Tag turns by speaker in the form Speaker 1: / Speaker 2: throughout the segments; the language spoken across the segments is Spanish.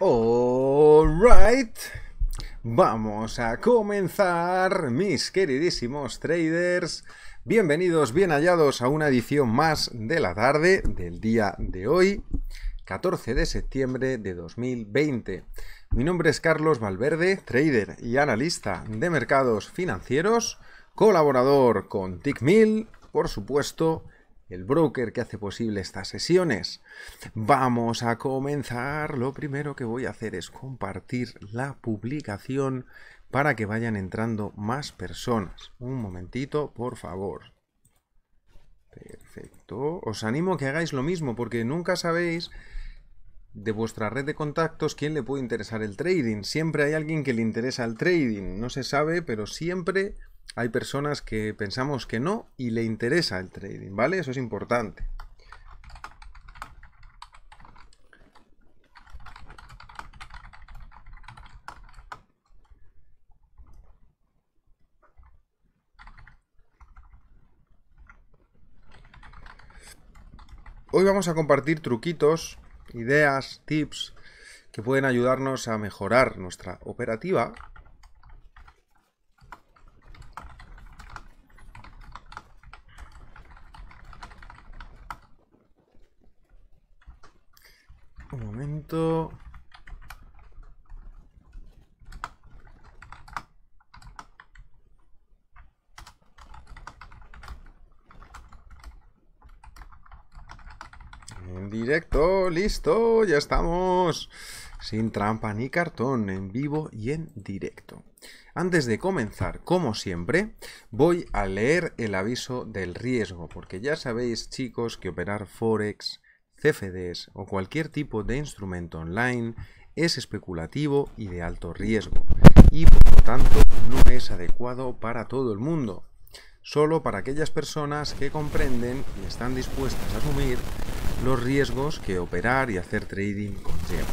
Speaker 1: right, vamos a comenzar, mis queridísimos traders. Bienvenidos, bien hallados a una edición más de la tarde del día de hoy, 14 de septiembre de 2020. Mi nombre es Carlos Valverde, trader y analista de mercados financieros, colaborador con TICMIL, por supuesto, el broker que hace posible estas sesiones. Vamos a comenzar. Lo primero que voy a hacer es compartir la publicación para que vayan entrando más personas. Un momentito, por favor. Perfecto. Os animo a que hagáis lo mismo porque nunca sabéis de vuestra red de contactos quién le puede interesar el trading. Siempre hay alguien que le interesa el trading. No se sabe, pero siempre hay personas que pensamos que no y le interesa el trading, ¿vale? Eso es importante. Hoy vamos a compartir truquitos, ideas, tips que pueden ayudarnos a mejorar nuestra operativa en directo listo ya estamos sin trampa ni cartón, en vivo y en directo. Antes de comenzar, como siempre, voy a leer el aviso del riesgo, porque ya sabéis chicos que operar Forex CFDs o cualquier tipo de instrumento online es especulativo y de alto riesgo y por lo tanto no es adecuado para todo el mundo, solo para aquellas personas que comprenden y están dispuestas a asumir los riesgos que operar y hacer trading conlleva.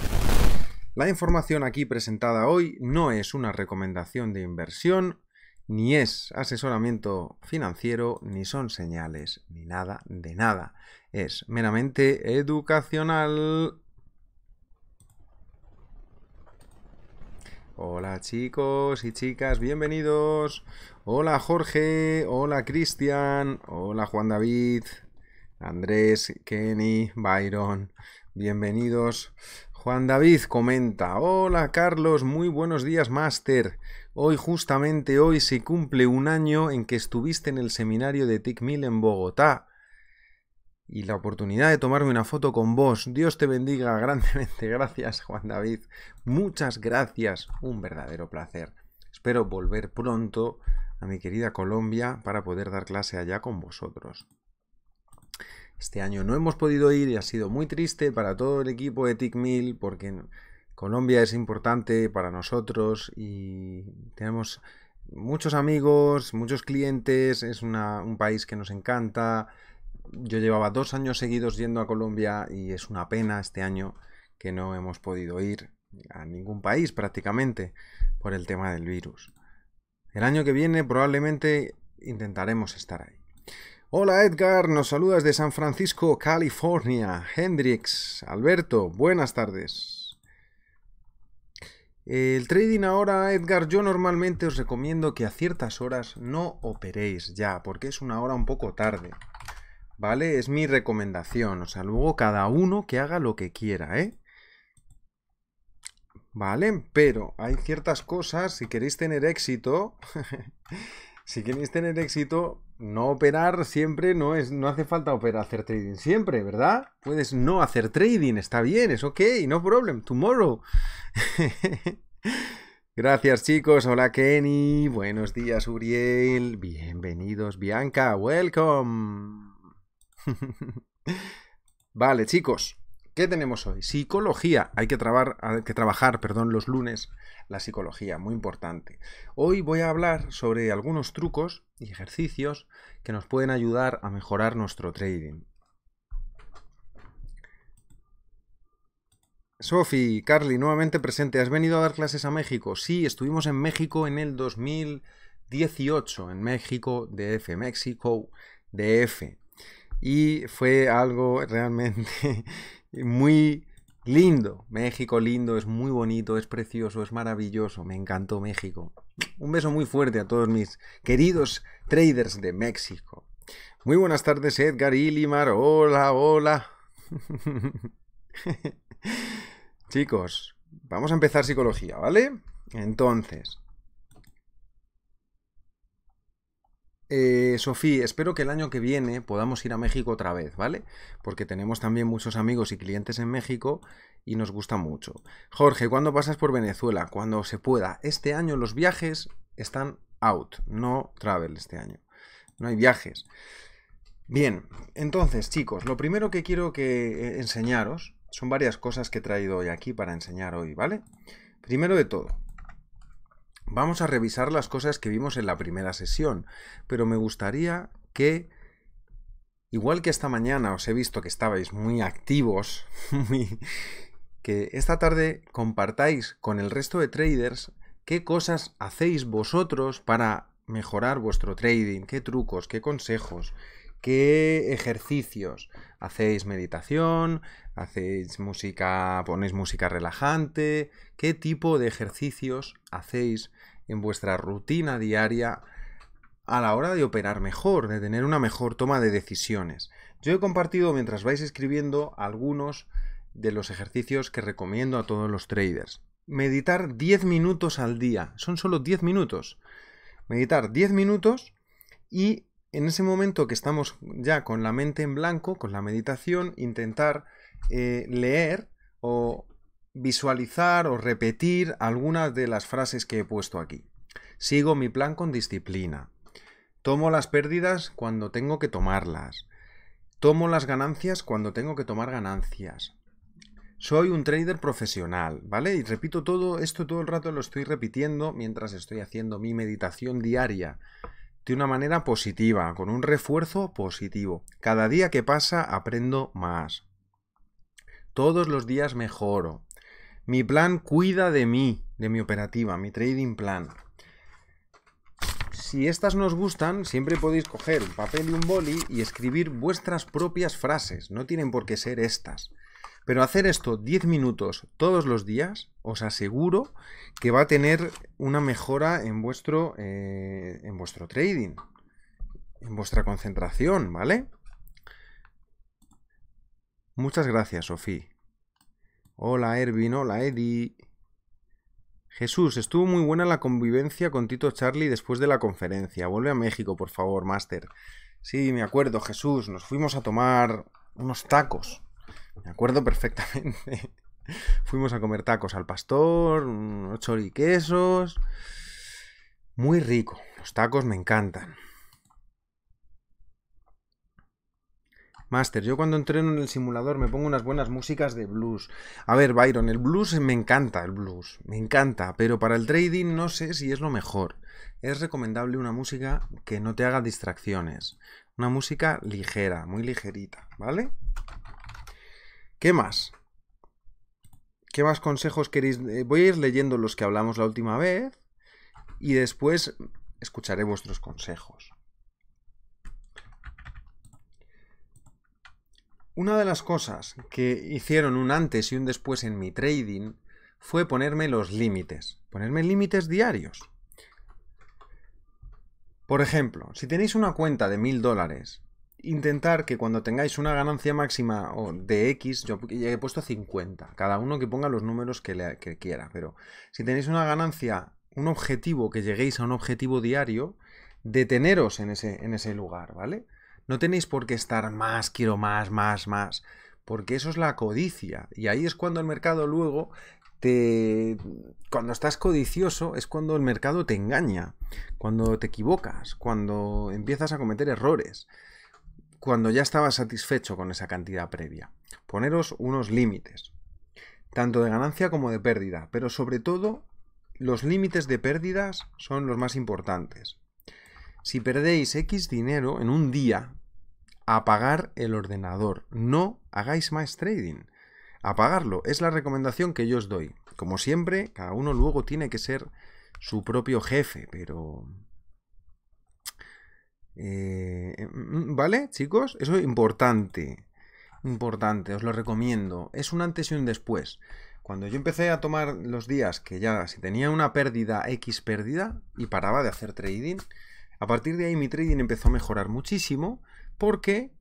Speaker 1: La información aquí presentada hoy no es una recomendación de inversión, ni es asesoramiento financiero, ni son señales, ni nada de nada es meramente educacional. Hola chicos y chicas, bienvenidos. Hola Jorge, hola Cristian, hola Juan David, Andrés, Kenny, Byron, bienvenidos. Juan David comenta, hola Carlos, muy buenos días máster. Hoy justamente hoy se cumple un año en que estuviste en el seminario de TICMIL en Bogotá y la oportunidad de tomarme una foto con vos. Dios te bendiga grandemente. Gracias, Juan David. Muchas gracias. Un verdadero placer. Espero volver pronto a mi querida Colombia para poder dar clase allá con vosotros. Este año no hemos podido ir y ha sido muy triste para todo el equipo de TICMIL porque Colombia es importante para nosotros y tenemos muchos amigos, muchos clientes, es un país que nos encanta, yo llevaba dos años seguidos yendo a Colombia y es una pena este año que no hemos podido ir a ningún país prácticamente por el tema del virus. El año que viene probablemente intentaremos estar ahí. Hola Edgar, nos saludas de San Francisco, California. Hendrix, Alberto, buenas tardes. El trading ahora, Edgar, yo normalmente os recomiendo que a ciertas horas no operéis ya, porque es una hora un poco tarde. ¿vale? Es mi recomendación, o sea, luego cada uno que haga lo que quiera, ¿eh? ¿Vale? Pero hay ciertas cosas, si queréis tener éxito, si queréis tener éxito, no operar siempre, no, es, no hace falta operar, hacer trading siempre, ¿verdad? Puedes no hacer trading, está bien, es ok, no problem, tomorrow. Gracias chicos, hola Kenny, buenos días Uriel, bienvenidos Bianca, welcome. vale, chicos, ¿qué tenemos hoy? Psicología. Hay que, hay que trabajar perdón, los lunes la psicología, muy importante. Hoy voy a hablar sobre algunos trucos y ejercicios que nos pueden ayudar a mejorar nuestro trading. Sofi, Carly, nuevamente presente. ¿Has venido a dar clases a México? Sí, estuvimos en México en el 2018, en México DF, México DF y fue algo realmente muy lindo. México lindo, es muy bonito, es precioso, es maravilloso, me encantó México. Un beso muy fuerte a todos mis queridos traders de México. Muy buenas tardes Edgar Ilimar, hola, hola. Chicos, vamos a empezar psicología, ¿vale? Entonces, Eh, Sofía, espero que el año que viene podamos ir a México otra vez, ¿vale? Porque tenemos también muchos amigos y clientes en México y nos gusta mucho. Jorge, ¿cuándo pasas por Venezuela? Cuando se pueda. Este año los viajes están out, no travel este año. No hay viajes. Bien, entonces chicos, lo primero que quiero que eh, enseñaros son varias cosas que he traído hoy aquí para enseñar hoy, ¿vale? Primero de todo, Vamos a revisar las cosas que vimos en la primera sesión, pero me gustaría que, igual que esta mañana os he visto que estabais muy activos, que esta tarde compartáis con el resto de traders qué cosas hacéis vosotros para mejorar vuestro trading, qué trucos, qué consejos, qué ejercicios. ¿Hacéis meditación? ¿Hacéis música? ¿Ponéis música relajante? ¿Qué tipo de ejercicios hacéis en vuestra rutina diaria a la hora de operar mejor, de tener una mejor toma de decisiones? Yo he compartido mientras vais escribiendo algunos de los ejercicios que recomiendo a todos los traders. Meditar 10 minutos al día. Son solo 10 minutos. Meditar 10 minutos y en ese momento que estamos ya con la mente en blanco, con la meditación, intentar eh, leer o visualizar o repetir algunas de las frases que he puesto aquí. Sigo mi plan con disciplina. Tomo las pérdidas cuando tengo que tomarlas. Tomo las ganancias cuando tengo que tomar ganancias. Soy un trader profesional, ¿vale? Y repito todo esto todo el rato lo estoy repitiendo mientras estoy haciendo mi meditación diaria de una manera positiva, con un refuerzo positivo. Cada día que pasa aprendo más. Todos los días mejoro. Mi plan cuida de mí, de mi operativa, mi trading plan. Si estas nos gustan, siempre podéis coger un papel y un boli y escribir vuestras propias frases. No tienen por qué ser estas. Pero hacer esto 10 minutos todos los días, os aseguro que va a tener una mejora en vuestro, eh, en vuestro trading, en vuestra concentración, ¿vale? Muchas gracias, Sofí. Hola, Ervin. Hola, Eddie. Jesús, estuvo muy buena la convivencia con Tito Charlie después de la conferencia. Vuelve a México, por favor, máster. Sí, me acuerdo, Jesús. Nos fuimos a tomar unos tacos. Me acuerdo perfectamente. Fuimos a comer tacos al pastor, y quesos Muy rico. Los tacos me encantan. Master, yo cuando entreno en el simulador me pongo unas buenas músicas de blues. A ver, Byron, el blues me encanta, el blues, me encanta, pero para el trading no sé si es lo mejor. Es recomendable una música que no te haga distracciones. Una música ligera, muy ligerita, ¿vale? ¿Qué más? ¿Qué más consejos queréis? Eh, voy a ir leyendo los que hablamos la última vez y después escucharé vuestros consejos. Una de las cosas que hicieron un antes y un después en mi trading fue ponerme los límites, ponerme límites diarios. Por ejemplo, si tenéis una cuenta de mil dólares intentar que cuando tengáis una ganancia máxima de X, yo he puesto 50, cada uno que ponga los números que, quiera, pero si tenéis una ganancia, un objetivo, que lleguéis a un objetivo diario, deteneros en ese, en ese lugar, ¿vale? No tenéis por qué estar más, quiero más, más, más, porque eso es la codicia, y ahí es cuando el mercado luego te... cuando estás codicioso es cuando el mercado te engaña, cuando te equivocas, cuando empiezas a cometer errores cuando ya estaba satisfecho con esa cantidad previa. Poneros unos límites, tanto de ganancia como de pérdida, pero sobre todo los límites de pérdidas son los más importantes. Si perdéis X dinero en un día, apagar el ordenador, no hagáis más trading. Apagarlo es la recomendación que yo os doy. Como siempre, cada uno luego tiene que ser su propio jefe, pero eh, eh, mm, ¿Vale, chicos? Eso es importante. Importante, os lo recomiendo. Es un antes y un después. Cuando yo empecé a tomar los días que ya, si tenía una pérdida, X pérdida, y paraba de hacer trading, a partir de ahí mi trading empezó a mejorar muchísimo porque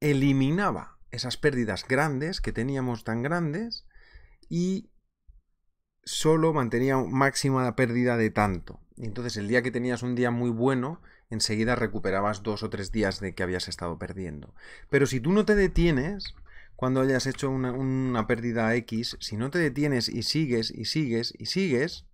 Speaker 1: eliminaba esas pérdidas grandes que teníamos tan grandes y solo mantenía máxima la pérdida de tanto. Entonces el día que tenías un día muy bueno, enseguida recuperabas dos o tres días de que habías estado perdiendo. Pero si tú no te detienes, cuando hayas hecho una, pérdida X, si no te detienes y sigues y sigues y sigues,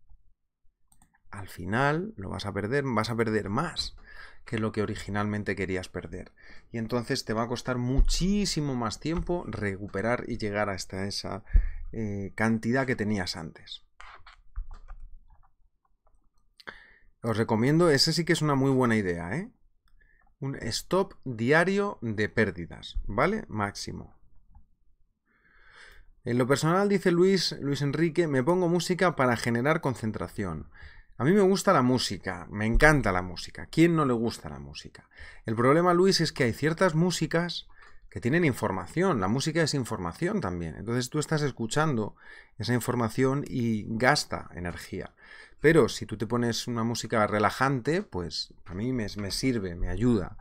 Speaker 1: al final lo vas a perder, vas a perder más que lo que originalmente querías perder. Y entonces te va a costar muchísimo más tiempo recuperar y llegar hasta esa eh, cantidad que tenías antes. Os recomiendo, ese sí que es una muy buena idea, ¿eh? Un stop diario de pérdidas, ¿vale? Máximo. En lo personal, dice Luis, Luis Enrique, me pongo música para generar concentración. A mí me gusta la música, me encanta la música. ¿Quién no le gusta la música? El problema, Luis, es que hay ciertas músicas que tienen información. La música es información también. Entonces tú estás escuchando esa información y gasta energía. Pero si tú te pones una música relajante, pues a mí me, sirve, me ayuda.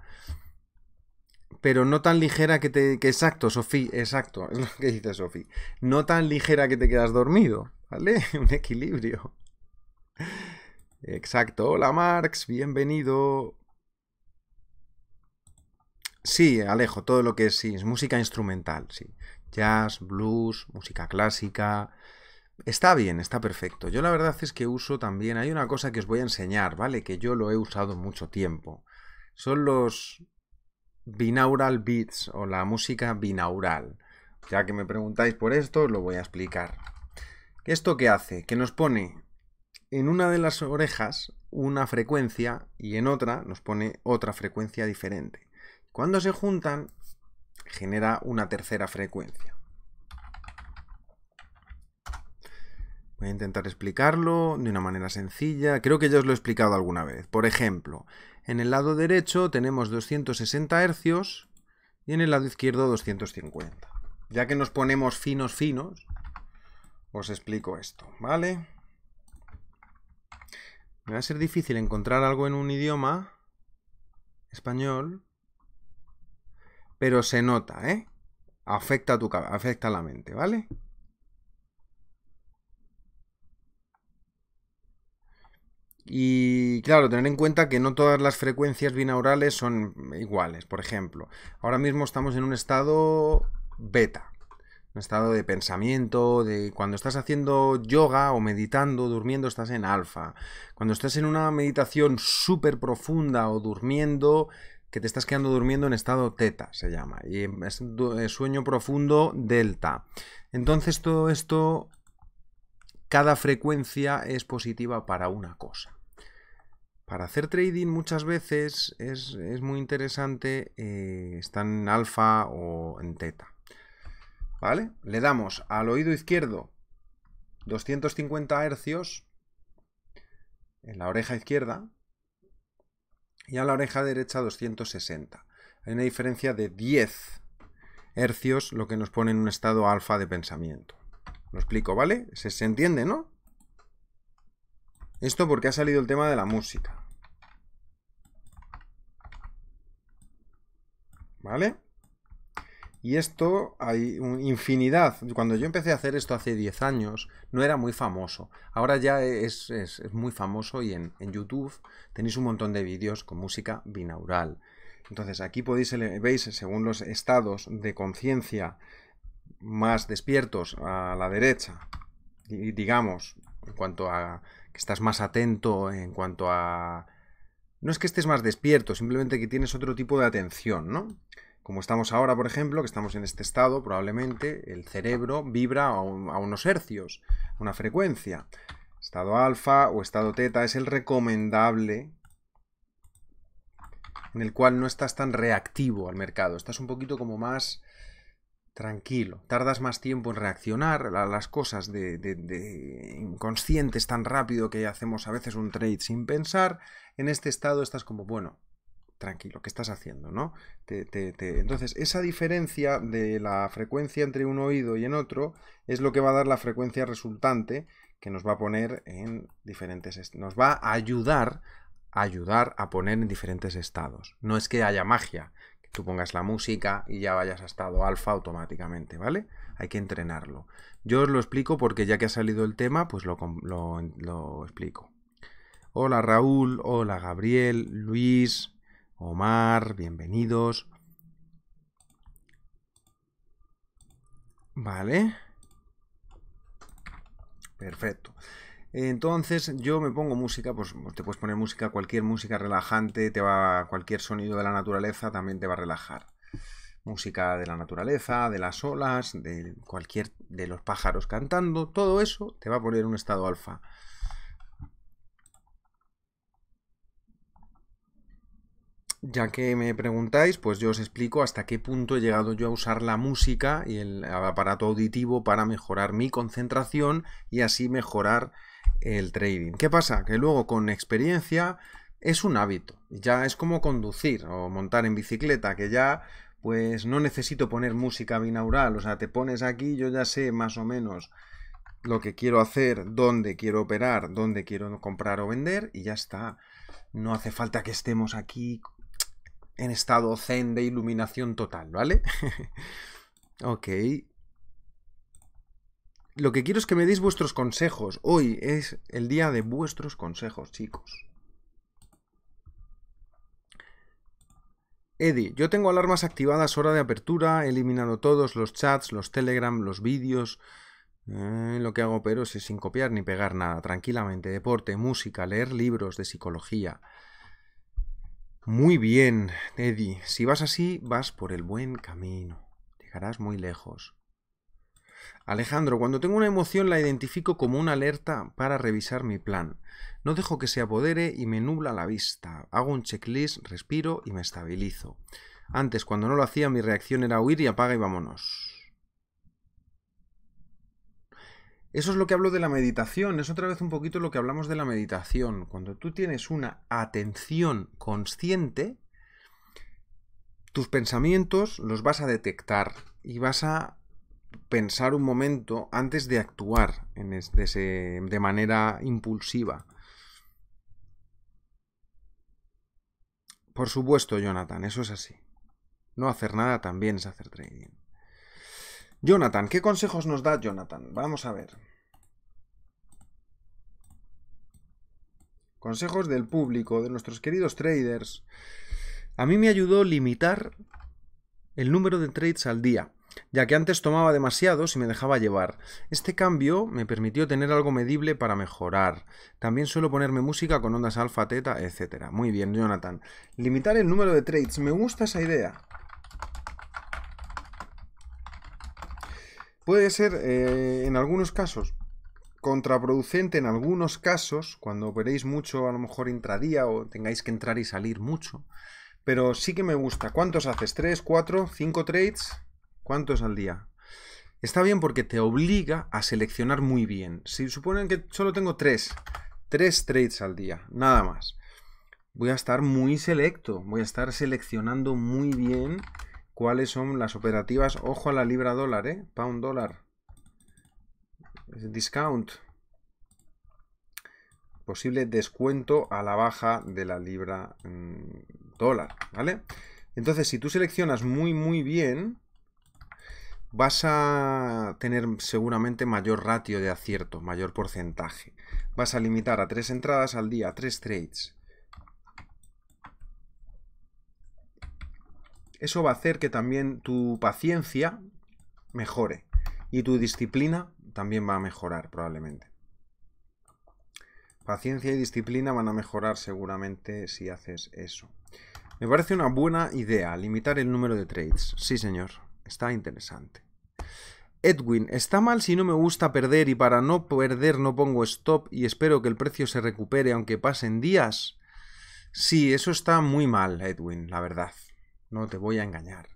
Speaker 1: Pero no tan ligera que te... exacto, Sofía, exacto, es lo que dice Sofía. No tan ligera que te quedas dormido, ¿vale? Un equilibrio. Exacto. Hola Marx, bienvenido. Sí, Alejo, todo lo que es, sí, es música instrumental, sí. Jazz, blues, música clásica, Está bien, está perfecto. Yo la verdad es que uso también, hay una cosa que os voy a enseñar, ¿vale? Que yo lo he usado mucho tiempo. Son los binaural beats o la música binaural. Ya que me preguntáis por esto, os lo voy a explicar. ¿Esto qué hace? Que nos pone en una de las orejas una frecuencia y en otra nos pone otra frecuencia diferente. Cuando se juntan, genera una tercera frecuencia. Voy a intentar explicarlo de una manera sencilla. Creo que ya os lo he explicado alguna vez. Por ejemplo, en el lado derecho tenemos 260 hercios y en el lado izquierdo 250. Ya que nos ponemos finos finos, os explico esto, ¿vale? Me va a ser difícil encontrar algo en un idioma español, pero se nota, ¿eh? Afecta a tu afecta a la mente, ¿vale? Y claro, tener en cuenta que no todas las frecuencias binaurales son iguales. Por ejemplo, ahora mismo estamos en un estado beta, un estado de pensamiento, de cuando estás haciendo yoga o meditando, durmiendo, estás en alfa. Cuando estás en una meditación súper profunda o durmiendo, que te estás quedando durmiendo en estado teta, se llama, y es sueño profundo delta. Entonces todo esto, cada frecuencia es positiva para una cosa para hacer trading muchas veces es, muy interesante, estar eh, está en alfa o en teta. ¿Vale? Le damos al oído izquierdo 250 hercios en la oreja izquierda y a la oreja derecha 260. Hay una diferencia de 10 hercios, lo que nos pone en un estado alfa de pensamiento. Lo explico, ¿vale? se entiende, ¿no? Esto porque ha salido el tema de la música. ¿Vale? Y esto hay infinidad. Cuando yo empecé a hacer esto hace 10 años, no era muy famoso. Ahora ya es, muy famoso y en, en, YouTube tenéis un montón de vídeos con música binaural. Entonces aquí podéis, veis, según los estados de conciencia más despiertos a la derecha, y digamos, en cuanto a que estás más atento, en cuanto a... No es que estés más despierto, simplemente que tienes otro tipo de atención, ¿no? Como estamos ahora, por ejemplo, que estamos en este estado, probablemente el cerebro vibra a, unos hercios, a una frecuencia. Estado alfa o estado teta es el recomendable en el cual no estás tan reactivo al mercado, estás un poquito como más tranquilo. Tardas más tiempo en reaccionar a las cosas de, inconscientes tan rápido que hacemos a veces un trade sin pensar. En este estado estás como, bueno, tranquilo, ¿qué estás haciendo? ¿no? Entonces, esa diferencia de la frecuencia entre un oído y en otro es lo que va a dar la frecuencia resultante que nos va a poner en diferentes... Nos va a ayudar ayudar a poner en diferentes estados. No es que haya magia, tú pongas la música y ya vayas a estado alfa automáticamente, ¿vale? Hay que entrenarlo. Yo os lo explico porque ya que ha salido el tema, pues lo, lo, lo explico. Hola Raúl, hola Gabriel, Luis, Omar, bienvenidos. Vale. Perfecto. Entonces yo me pongo música, pues, pues te puedes poner música, cualquier música relajante, te va cualquier sonido de la naturaleza también te va a relajar. Música de la naturaleza, de las olas, de cualquier de los pájaros cantando, todo eso te va a poner un estado alfa. Ya que me preguntáis, pues yo os explico hasta qué punto he llegado yo a usar la música y el aparato auditivo para mejorar mi concentración y así mejorar el trading. ¿Qué pasa? Que luego con experiencia es un hábito, ya es como conducir o montar en bicicleta, que ya pues no necesito poner música binaural, o sea, te pones aquí, yo ya sé más o menos lo que quiero hacer, dónde quiero operar, dónde quiero comprar o vender y ya está. No hace falta que estemos aquí en estado zen de iluminación total, ¿vale? ok, lo que quiero es que me deis vuestros consejos. Hoy es el día de vuestros consejos, chicos. Eddie, yo tengo alarmas activadas hora de apertura, he eliminado todos los chats, los telegram, los vídeos. Eh, lo que hago pero es sin copiar ni pegar nada, tranquilamente. Deporte, música, leer libros de psicología. Muy bien, Eddie. Si vas así, vas por el buen camino. Llegarás muy lejos. Alejandro, cuando tengo una emoción la identifico como una alerta para revisar mi plan. No dejo que se apodere y me nubla la vista. Hago un checklist, respiro y me estabilizo. Antes, cuando no lo hacía, mi reacción era huir y apaga y vámonos. Eso es lo que hablo de la meditación, es otra vez un poquito lo que hablamos de la meditación. Cuando tú tienes una atención consciente, tus pensamientos los vas a detectar y vas a pensar un momento antes de actuar en ese, de manera impulsiva. Por supuesto, Jonathan, eso es así. No hacer nada también es hacer trading. Jonathan, ¿qué consejos nos da Jonathan? Vamos a ver. Consejos del público, de nuestros queridos traders. A mí me ayudó limitar el número de trades al día ya que antes tomaba demasiados y me dejaba llevar. Este cambio me permitió tener algo medible para mejorar. También suelo ponerme música con ondas alfa, teta, etcétera Muy bien, Jonathan. Limitar el número de trades. Me gusta esa idea. Puede ser, eh, en algunos casos, contraproducente en algunos casos, cuando operéis mucho, a lo mejor intradía o tengáis que entrar y salir mucho. Pero sí que me gusta. ¿Cuántos haces? ¿3, 4, 5 trades? ¿Cuántos al día? Está bien porque te obliga a seleccionar muy bien. Si suponen que solo tengo tres, tres trades al día, nada más. Voy a estar muy selecto, voy a estar seleccionando muy bien cuáles son las operativas. Ojo a la libra dólar, ¿eh? Pound dólar. Discount. Posible descuento a la baja de la libra mm, dólar, ¿vale? Entonces, si tú seleccionas muy, muy bien, vas a tener seguramente mayor ratio de acierto, mayor porcentaje. Vas a limitar a tres entradas al día, tres trades. Eso va a hacer que también tu paciencia mejore y tu disciplina también va a mejorar probablemente. Paciencia y disciplina van a mejorar seguramente si haces eso. Me parece una buena idea limitar el número de trades. Sí, señor. Está interesante. Edwin, está mal si no me gusta perder y para no perder no pongo stop y espero que el precio se recupere aunque pasen días. Sí, eso está muy mal, Edwin, la verdad. No te voy a engañar.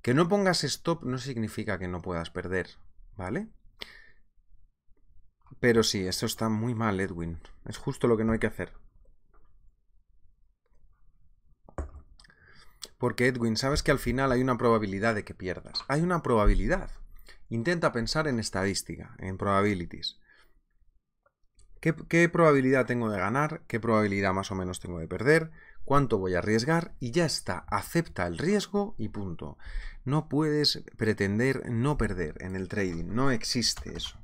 Speaker 1: Que no pongas stop no significa que no puedas perder, ¿vale? Pero sí, eso está muy mal, Edwin. Es justo lo que no hay que hacer. Porque, Edwin, sabes que al final hay una probabilidad de que pierdas. Hay una probabilidad. Intenta pensar en estadística, en probabilities. ¿Qué, probabilidad tengo de ganar? ¿Qué probabilidad más o menos tengo de perder? ¿Cuánto voy a arriesgar? Y ya está, acepta el riesgo y punto. No puedes pretender no perder en el trading, no existe eso.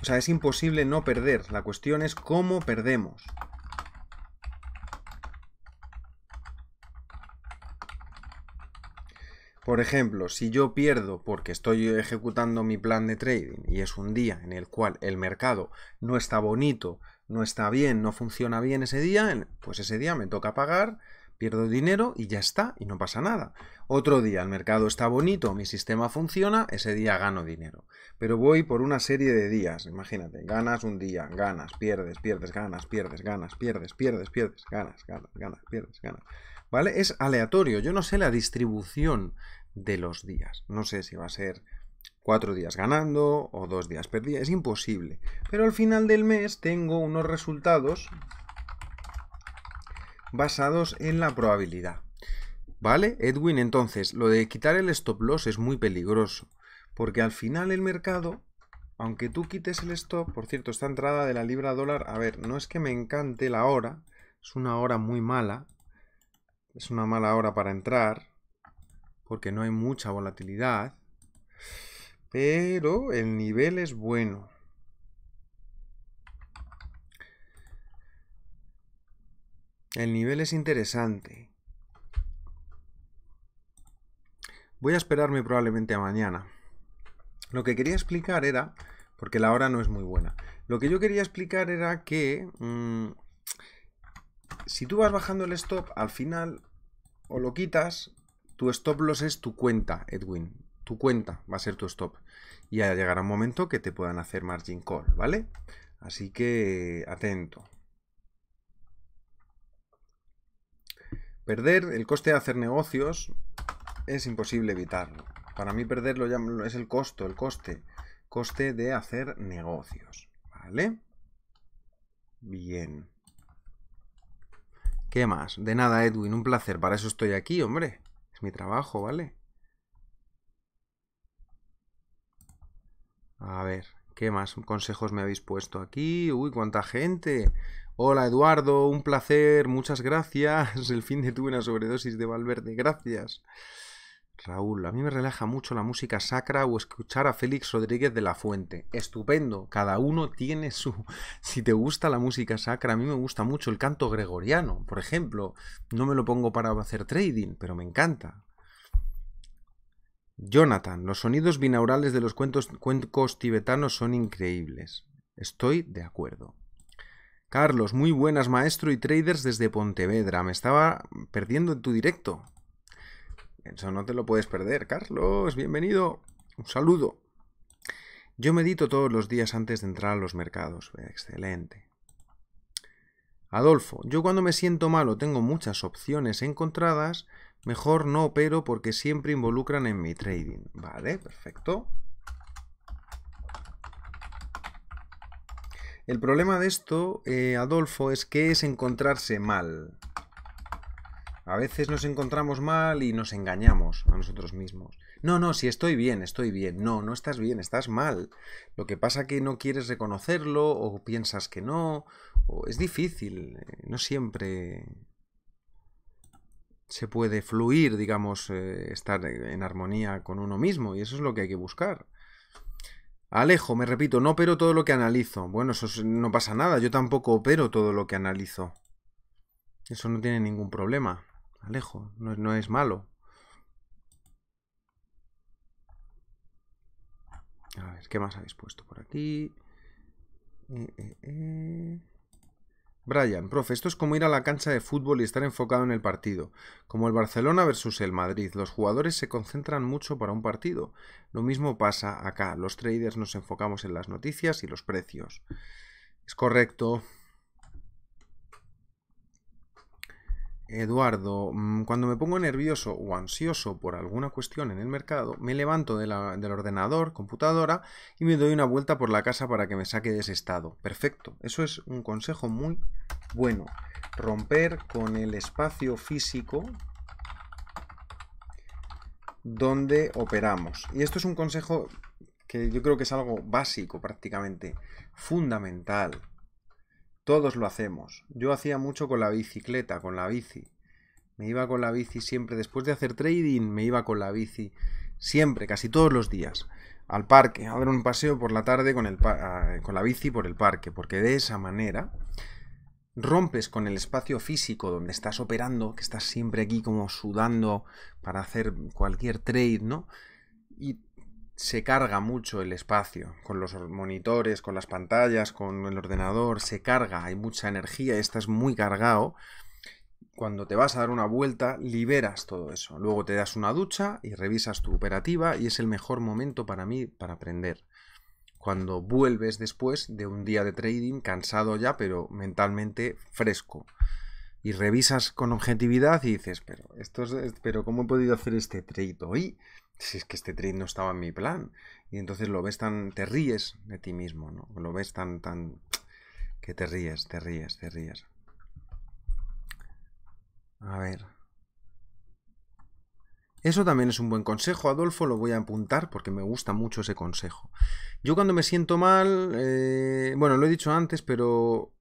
Speaker 1: O sea, es imposible no perder, la cuestión es cómo perdemos. Por ejemplo, si yo pierdo porque estoy ejecutando mi plan de trading y es un día en el cual el mercado no está bonito, no está bien, no funciona bien ese día, pues ese día me toca pagar, pierdo dinero y ya está, y no pasa nada. Otro día el mercado está bonito, mi sistema funciona, ese día gano dinero. Pero voy por una serie de días, imagínate, ganas un día, ganas, pierdes, pierdes, ganas, pierdes, ganas, pierdes, pierdes, pierdes, ganas, ganas, ganas, pierdes, ganas. ¿vale? Es aleatorio, yo no sé la distribución de los días, no sé si va a ser cuatro días ganando o dos días perdiendo, es imposible. Pero al final del mes tengo unos resultados basados en la probabilidad. ¿Vale? Edwin, entonces, lo de quitar el stop loss es muy peligroso, porque al final el mercado, aunque tú quites el stop, por cierto, esta entrada de la libra dólar, a ver, no es que me encante la hora, es una hora muy mala, es una mala hora para entrar, porque no hay mucha volatilidad, pero el nivel es bueno. El nivel es interesante. Voy a esperarme probablemente a mañana. Lo que quería explicar era, porque la hora no es muy buena, lo que yo quería explicar era que mm, si tú vas bajando el stop, al final o lo quitas, tu stop loss es tu cuenta, Edwin. Tu cuenta va a ser tu stop. Y llegará un momento que te puedan hacer margin call, ¿vale? Así que atento. Perder el coste de hacer negocios es imposible evitarlo. Para mí perderlo ya es el costo, el coste. Coste de hacer negocios, ¿vale? Bien. ¿Qué más? De nada, Edwin, un placer. Para eso estoy aquí, hombre. Es mi trabajo, ¿vale? A ver, ¿qué más consejos me habéis puesto aquí? Uy, cuánta gente. Hola, Eduardo, un placer. Muchas gracias. El fin de tu una sobredosis de Valverde. Gracias. Raúl, a mí me relaja mucho la música sacra o escuchar a Félix Rodríguez de la Fuente. Estupendo, cada uno tiene su... Si te gusta la música sacra, a mí me gusta mucho el canto gregoriano, por ejemplo. No me lo pongo para hacer trading, pero me encanta. Jonathan, los sonidos binaurales de los cuentos, cuencos tibetanos son increíbles. Estoy de acuerdo. Carlos, muy buenas maestro y traders desde Pontevedra. Me estaba perdiendo en tu directo. Eso no te lo puedes perder. Carlos, bienvenido. Un saludo. Yo medito todos los días antes de entrar a los mercados. Excelente. Adolfo, yo cuando me siento malo tengo muchas opciones encontradas, mejor no opero porque siempre involucran en mi trading. Vale, perfecto. El problema de esto, eh, Adolfo, es que es encontrarse mal. A veces nos encontramos mal y nos engañamos a nosotros mismos. No, no, si estoy bien, estoy bien. No, no estás bien, estás mal. Lo que pasa que no quieres reconocerlo o piensas que no. O es difícil, eh, no siempre se puede fluir, digamos, eh, estar en armonía con uno mismo y eso es lo que hay que buscar. Alejo, me repito, no opero todo lo que analizo. Bueno, eso no pasa nada, yo tampoco opero todo lo que analizo. Eso no tiene ningún problema. Alejo, no, es malo. A ver, ¿qué más habéis puesto por aquí? Eh, eh, eh. Brian, profe, esto es como ir a la cancha de fútbol y estar enfocado en el partido, como el Barcelona versus el Madrid. Los jugadores se concentran mucho para un partido. Lo mismo pasa acá, los traders nos enfocamos en las noticias y los precios. Es correcto, Eduardo, mm, cuando me pongo nervioso o ansioso por alguna cuestión en el mercado, me levanto del ordenador, computadora, y me doy una vuelta por la casa para que me saque de ese estado. Perfecto, eso es un consejo muy bueno. Romper con el espacio físico donde operamos. Y esto es un consejo que yo creo que es algo básico prácticamente, fundamental. Todos lo hacemos. Yo hacía mucho con la bicicleta, con la bici. Me iba con la bici siempre. Después de hacer trading, me iba con la bici. Siempre, casi todos los días. Al parque, a dar un paseo por la tarde con, ah, con la bici por el parque. Porque de esa manera rompes con el espacio físico donde estás operando, que estás siempre aquí como sudando para hacer cualquier trade, ¿no? Y se carga mucho el espacio con los monitores, con las pantallas, con el ordenador, se carga, hay mucha energía, estás muy cargado. Cuando te vas a dar una vuelta, liberas todo eso. Luego te das una ducha y revisas tu operativa y es el mejor momento para mí para aprender. Cuando vuelves después de un día de trading, cansado ya, pero mentalmente fresco y revisas con objetividad y dices, pero, esto es, pero ¿cómo he podido hacer este trade hoy? Si es que este trade no estaba en mi plan. Y entonces lo ves tan, te ríes de ti mismo, ¿no? Lo ves tan, tan, que te ríes, te ríes, te ríes. A ver. Eso también es un buen consejo, Adolfo, lo voy a apuntar porque me gusta mucho ese consejo. Yo cuando me siento mal, eh, bueno, lo he dicho antes, pero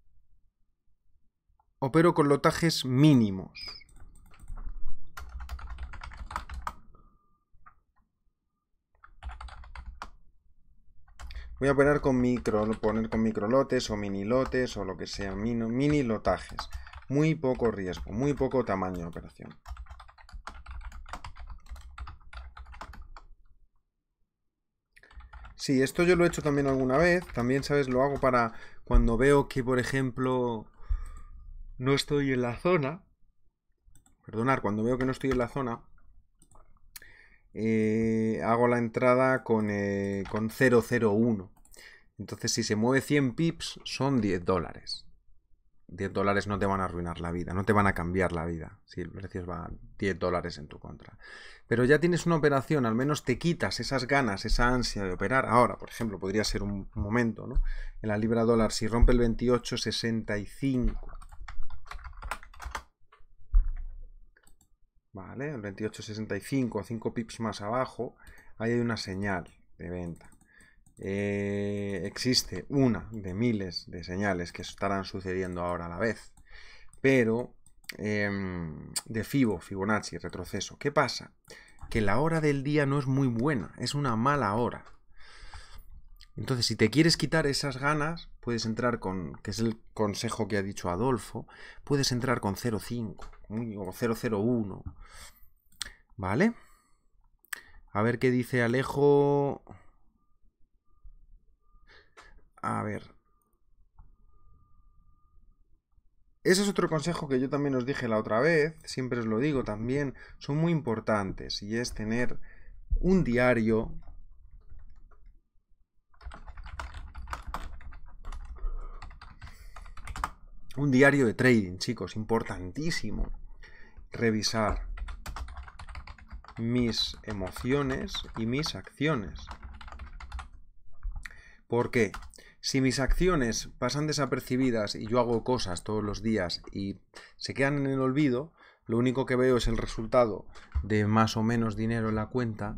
Speaker 1: opero con lotajes mínimos. Voy a operar con micro, poner con microlotes o mini lotes o lo que sea, mini, mini lotajes. Muy poco riesgo, muy poco tamaño de operación. Sí, esto yo lo he hecho también alguna vez. También, ¿sabes? Lo hago para cuando veo que, por ejemplo, no estoy en la zona, perdonar, cuando veo que no estoy en la zona, eh, hago la entrada con, 001. Eh, Entonces, si se mueve 100 pips, son 10 dólares. 10 dólares no te van a arruinar la vida, no te van a cambiar la vida si el precio va 10 dólares en tu contra. Pero ya tienes una operación, al menos te quitas esas ganas, esa ansia de operar. Ahora, por ejemplo, podría ser un momento, ¿no? En la libra dólar, si rompe el 28,65 ¿vale? El 28.65, 5 pips más abajo, ahí hay una señal de venta. Eh, existe una de miles de señales que estarán sucediendo ahora a la vez, pero em, de FIBO, Fibonacci, retroceso. ¿Qué pasa? Que la hora del día no es muy buena, es una mala hora. Entonces, si te quieres quitar esas ganas, puedes entrar con, que es el consejo que ha dicho Adolfo, puedes entrar con 0,5 o 001. ¿Vale? A ver qué dice Alejo. A ver. Ese es otro consejo que yo también os dije la otra vez, siempre os lo digo también, son muy importantes y es tener un diario un diario de trading, chicos, importantísimo revisar mis emociones y mis acciones. ¿Por qué? Si mis acciones pasan desapercibidas y yo hago cosas todos los días y se quedan en el olvido, lo único que veo es el resultado de más o menos dinero en la cuenta,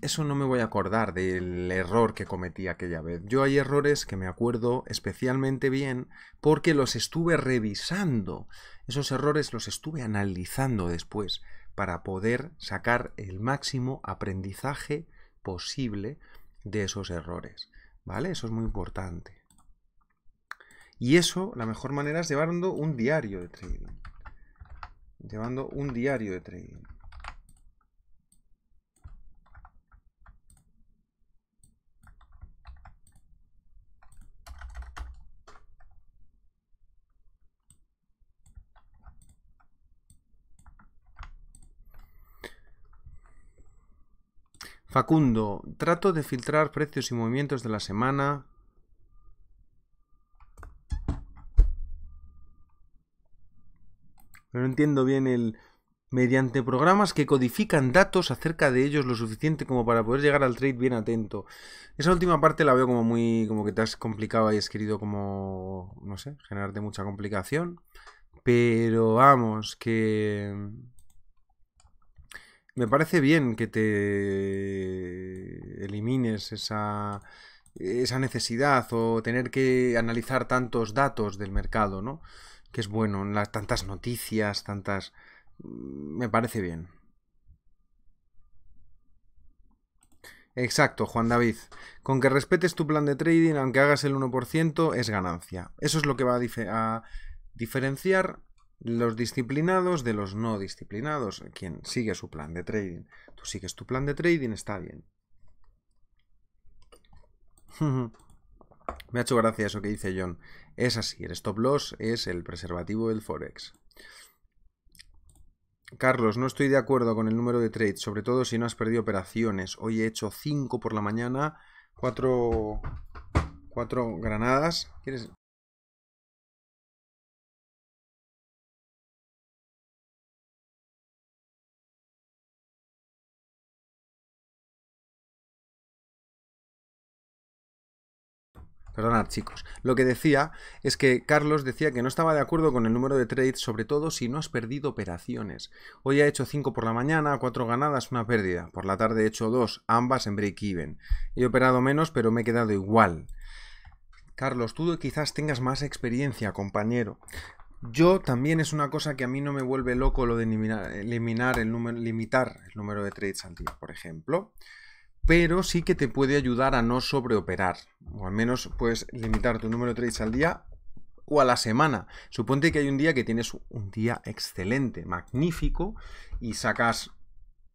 Speaker 1: eso no me voy a acordar del error que cometí aquella vez. Yo hay errores que me acuerdo especialmente bien porque los estuve revisando. Esos errores los estuve analizando después para poder sacar el máximo aprendizaje posible de esos errores. ¿Vale? Eso es muy importante. Y eso, la mejor manera es llevando un diario de trading. Llevando un diario de trading. Facundo, trato de filtrar precios y movimientos de la semana. No entiendo bien el... Mediante programas que codifican datos acerca de ellos lo suficiente como para poder llegar al trade bien atento. Esa última parte la veo como muy... como que te has complicado y has querido como... no sé, generarte mucha complicación. Pero vamos, que... Me parece bien que te elimines esa, necesidad o tener que analizar tantos datos del mercado, ¿no? Que es bueno, las, tantas noticias, tantas... Mm, me parece bien. Exacto, Juan David. Con que respetes tu plan de trading, aunque hagas el 1%, es ganancia. Eso es lo que va a diferenciar los disciplinados de los no disciplinados, quien sigue su plan de trading. Tú sigues tu plan de trading, está bien. Me ha hecho gracia eso que dice John. Es así, el stop loss es el preservativo del Forex. Carlos, no estoy de acuerdo con el número de trades, sobre todo si no has perdido operaciones. Hoy he hecho 5 por la mañana, 4 cuatro, granadas. ¿Quieres? Perdonad, chicos. Lo que decía es que Carlos decía que no estaba de acuerdo con el número de trades, sobre todo si no has perdido operaciones. Hoy ha hecho 5 por la mañana, 4 ganadas, una pérdida. Por la tarde he hecho 2, ambas en break-even. He operado menos, pero me he quedado igual. Carlos, tú quizás tengas más experiencia, compañero. Yo también es una cosa que a mí no me vuelve loco lo de eliminar, el número, limitar el número de trades al día, por ejemplo pero sí que te puede ayudar a no sobreoperar, o al menos puedes limitar tu número de trades al día o a la semana. Suponte que hay un día que tienes un día excelente, magnífico, y sacas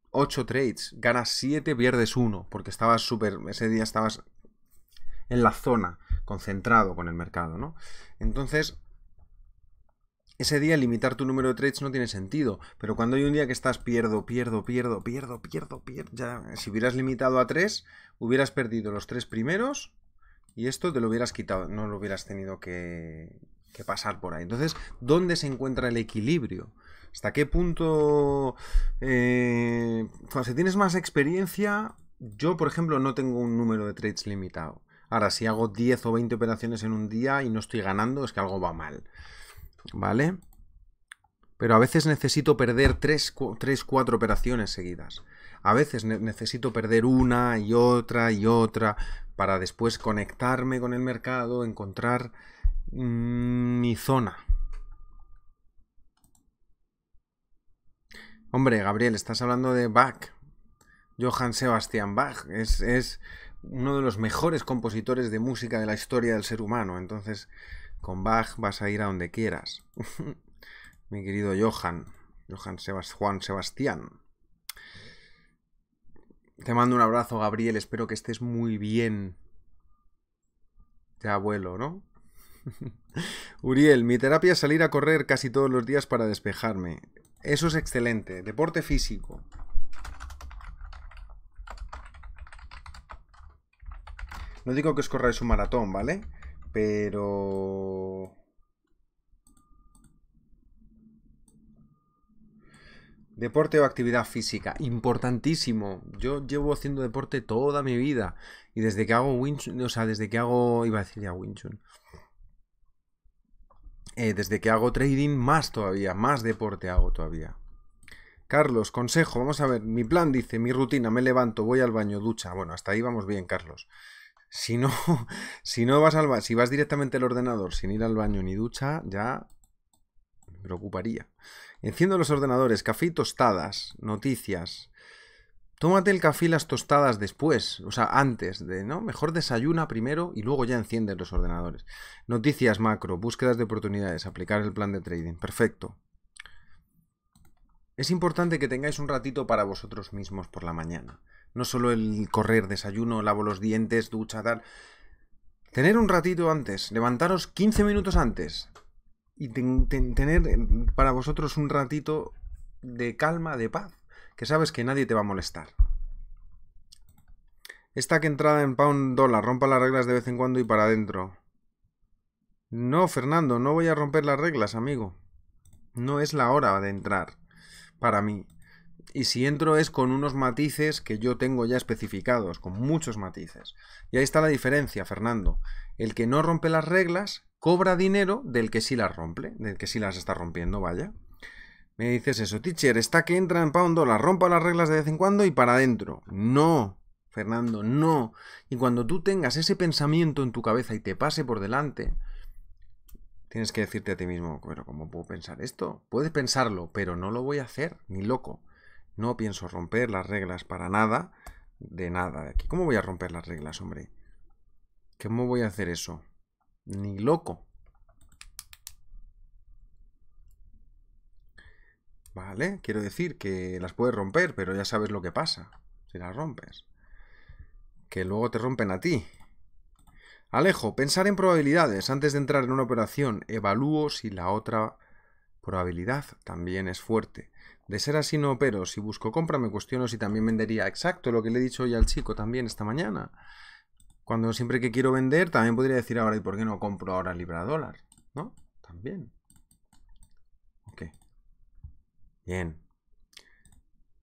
Speaker 1: 8 trades, ganas 7, pierdes 1, porque estabas súper, ese día estabas en la zona, concentrado con el mercado, ¿no? Entonces, ese día limitar tu número de trades no tiene sentido, pero cuando hay un día que estás pierdo, pierdo, pierdo, pierdo, pierdo, pierdo, ya, si hubieras limitado a tres, hubieras perdido los tres primeros y esto te lo hubieras quitado, no lo hubieras tenido que, pasar por ahí. Entonces, ¿dónde se encuentra el equilibrio? ¿Hasta qué punto... Eh, si tienes más experiencia, yo, por ejemplo, no tengo un número de trades limitado. Ahora, si hago 10 o 20 operaciones en un día y no estoy ganando, es que algo va mal. ¿Vale? Pero a veces necesito perder 3, 4 operaciones seguidas. A veces necesito perder una y otra y otra para después conectarme con el mercado, encontrar mm, mi zona. Hombre, Gabriel, estás hablando de Bach. Johann Sebastian Bach es, es uno de los mejores compositores de música de la historia del ser humano. Entonces, con Bach vas a ir a donde quieras. Mi querido Johan. Johan Juan Sebastián. Te mando un abrazo, Gabriel. Espero que estés muy bien. De abuelo, ¿no? Uriel, mi terapia es salir a correr casi todos los días para despejarme. Eso es excelente. Deporte físico. No digo que os corráis un maratón, ¿vale? Pero... Deporte o actividad física, importantísimo. Yo llevo haciendo deporte toda mi vida y desde que hago Winchun, o sea, desde que hago, iba a decir ya Winchun. Eh, desde que hago trading, más todavía, más deporte hago todavía. Carlos, consejo, vamos a ver, mi plan dice, mi rutina, me levanto, voy al baño, ducha. Bueno, hasta ahí vamos bien, Carlos. Si no, si no vas al si vas directamente al ordenador sin ir al baño ni ducha, ya me preocuparía. Enciendo los ordenadores, café y tostadas, noticias. Tómate el café y las tostadas después, o sea, antes de, ¿no? Mejor desayuna primero y luego ya enciendes los ordenadores. Noticias macro, búsquedas de oportunidades, aplicar el plan de trading. Perfecto. Es importante que tengáis un ratito para vosotros mismos por la mañana. No solo el correr, desayuno, lavo los dientes, ducha, tal. Tener un ratito antes, levantaros 15 minutos antes y tener eh, para vosotros un ratito de calma, de paz, que sabes que nadie te va a molestar. Esta que entrada en pound dólar, rompa las reglas de vez en cuando y para adentro. No, Fernando, no voy a romper las reglas, amigo. No es la hora de entrar para mí. Y si entro es con unos matices que yo tengo ya especificados, con muchos matices. Y ahí está la diferencia, Fernando. El que no rompe las reglas cobra dinero del que sí las rompe, del que sí las está rompiendo, vaya. Me dices eso, teacher, está que entra en Pound la rompa las reglas de vez en cuando y para adentro. No, Fernando, no. Y cuando tú tengas ese pensamiento en tu cabeza y te pase por delante, tienes que decirte a ti mismo, pero ¿cómo puedo pensar esto? Puedes pensarlo, pero no lo voy a hacer, ni loco. No pienso romper las reglas para nada, de nada aquí. ¿Cómo voy a romper las reglas, hombre? ¿Cómo voy a hacer eso? Ni loco. Vale, quiero decir que las puedes romper, pero ya sabes lo que pasa si las rompes. Que luego te rompen a ti. Alejo, pensar en probabilidades. Antes de entrar en una operación, evalúo si la otra probabilidad también es fuerte. De ser así no pero Si busco compra me cuestiono si también vendería. Exacto, lo que le he dicho hoy al chico también esta mañana. Cuando siempre que quiero vender también podría decir ahora, ¿y por qué no compro ahora libra dólar? ¿No? También. Ok. Bien.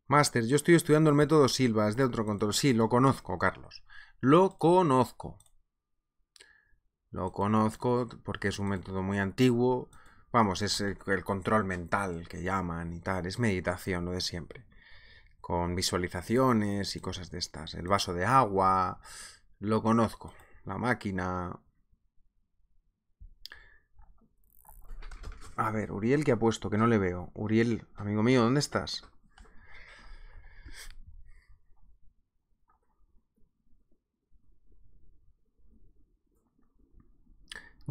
Speaker 1: Master, yo estoy estudiando el método Silva, es de otro control. Sí, lo conozco, Carlos. Lo conozco. Lo conozco porque es un método muy antiguo, Vamos, es el, control mental que llaman y tal, es meditación, lo de siempre. Con visualizaciones y cosas de estas. El vaso de agua, lo conozco. La máquina, A ver, Uriel, que ha puesto? Que no le veo. Uriel, amigo mío, ¿dónde estás?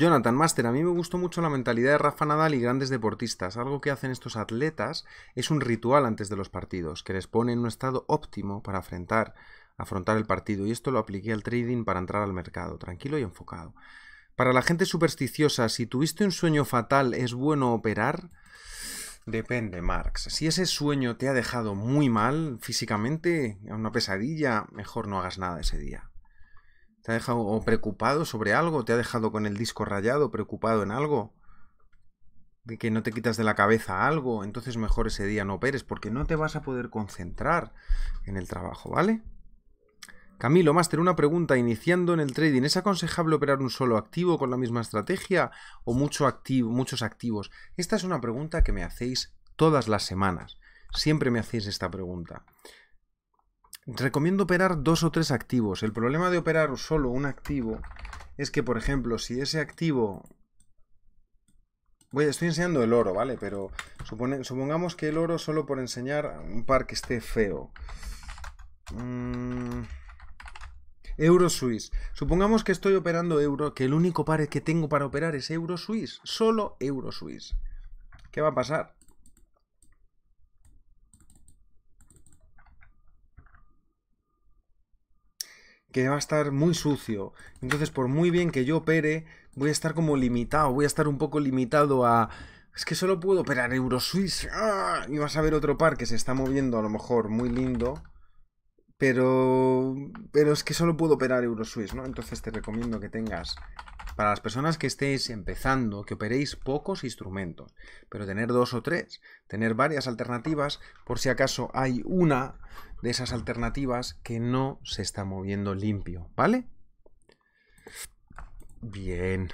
Speaker 1: Jonathan Master, a mí me gustó mucho la mentalidad de Rafa Nadal y grandes deportistas. Algo que hacen estos atletas es un ritual antes de los partidos, que les pone en un estado óptimo para afrontar, afrontar el partido. Y esto lo apliqué al trading para entrar al mercado, tranquilo y enfocado. Para la gente supersticiosa, si tuviste un sueño fatal, ¿es bueno operar? Depende, Marx. Si ese sueño te ha dejado muy mal físicamente, una pesadilla, mejor no hagas nada ese día. ¿Te ha dejado preocupado sobre algo? ¿Te ha dejado con el disco rayado, preocupado en algo? ¿De que no te quitas de la cabeza algo? Entonces mejor ese día no operes porque no te vas a poder concentrar en el trabajo, ¿vale? Camilo Master, una pregunta. Iniciando en el trading, ¿es aconsejable operar un solo activo con la misma estrategia o muchos activos? Esta es una pregunta que me hacéis todas las semanas. Siempre me hacéis esta pregunta recomiendo operar dos o tres activos. El problema de operar solo un activo es que, por ejemplo, si ese activo... Voy, estoy enseñando el oro, ¿vale? Pero supongamos que el oro solo por enseñar un par que esté feo. Mm, euro Supongamos que estoy operando euro, que el único par que tengo para operar es Euro Solo Euro ¿Qué va a pasar? que va a estar muy sucio. Entonces, por muy bien que yo opere, voy a estar como limitado, voy a estar un poco limitado a... Es que solo puedo operar Euroswiss. Y vas a ver otro par que se está moviendo a lo mejor muy lindo. Pero, pero es que solo puedo operar Euroswiss, ¿no? Entonces te recomiendo que tengas, para las personas que estéis empezando, que operéis pocos instrumentos, pero tener dos o tres, tener varias alternativas, por si acaso hay una de esas alternativas que no se está moviendo limpio, ¿vale? Bien.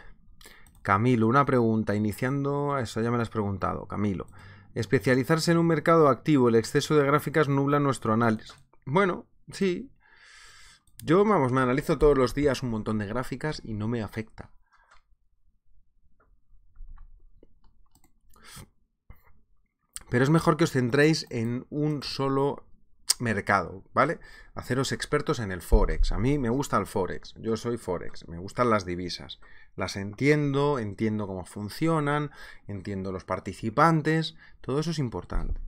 Speaker 1: Camilo, una pregunta, iniciando, eso ya me lo has preguntado, Camilo. Especializarse en un mercado activo, el exceso de gráficas nubla nuestro análisis. Bueno, Sí. Yo, vamos, me analizo todos los días un montón de gráficas y no me afecta. Pero es mejor que os centréis en un solo mercado, ¿vale? Haceros expertos en el Forex. A mí me gusta el Forex, yo soy Forex, me gustan las divisas. Las entiendo, entiendo cómo funcionan, entiendo los participantes, todo eso es importante.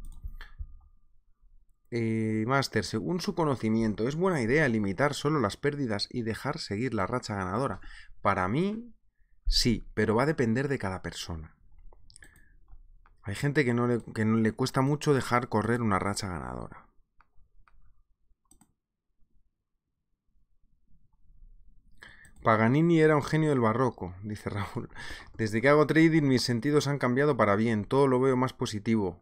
Speaker 1: Eh, Master, según su conocimiento, ¿es buena idea limitar solo las pérdidas y dejar seguir la racha ganadora? Para mí, sí, pero va a depender de cada persona. Hay gente que no le, que no le cuesta mucho dejar correr una racha ganadora. Paganini era un genio del barroco, dice Raúl. Desde que hago trading mis sentidos han cambiado para bien, todo lo veo más positivo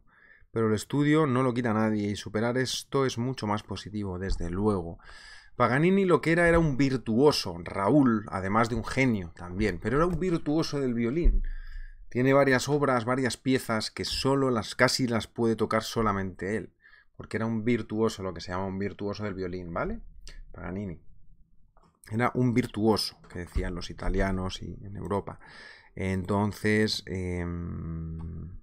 Speaker 1: pero el estudio no lo quita nadie y superar esto es mucho más positivo, desde luego. Paganini lo que era era un virtuoso, Raúl, además de un genio también, pero era un virtuoso del violín. Tiene varias obras, varias piezas que solo las casi las puede tocar solamente él, porque era un virtuoso, lo que se llama un virtuoso del violín, ¿vale? Paganini. Era un virtuoso, que decían los italianos y en Europa. Entonces, em,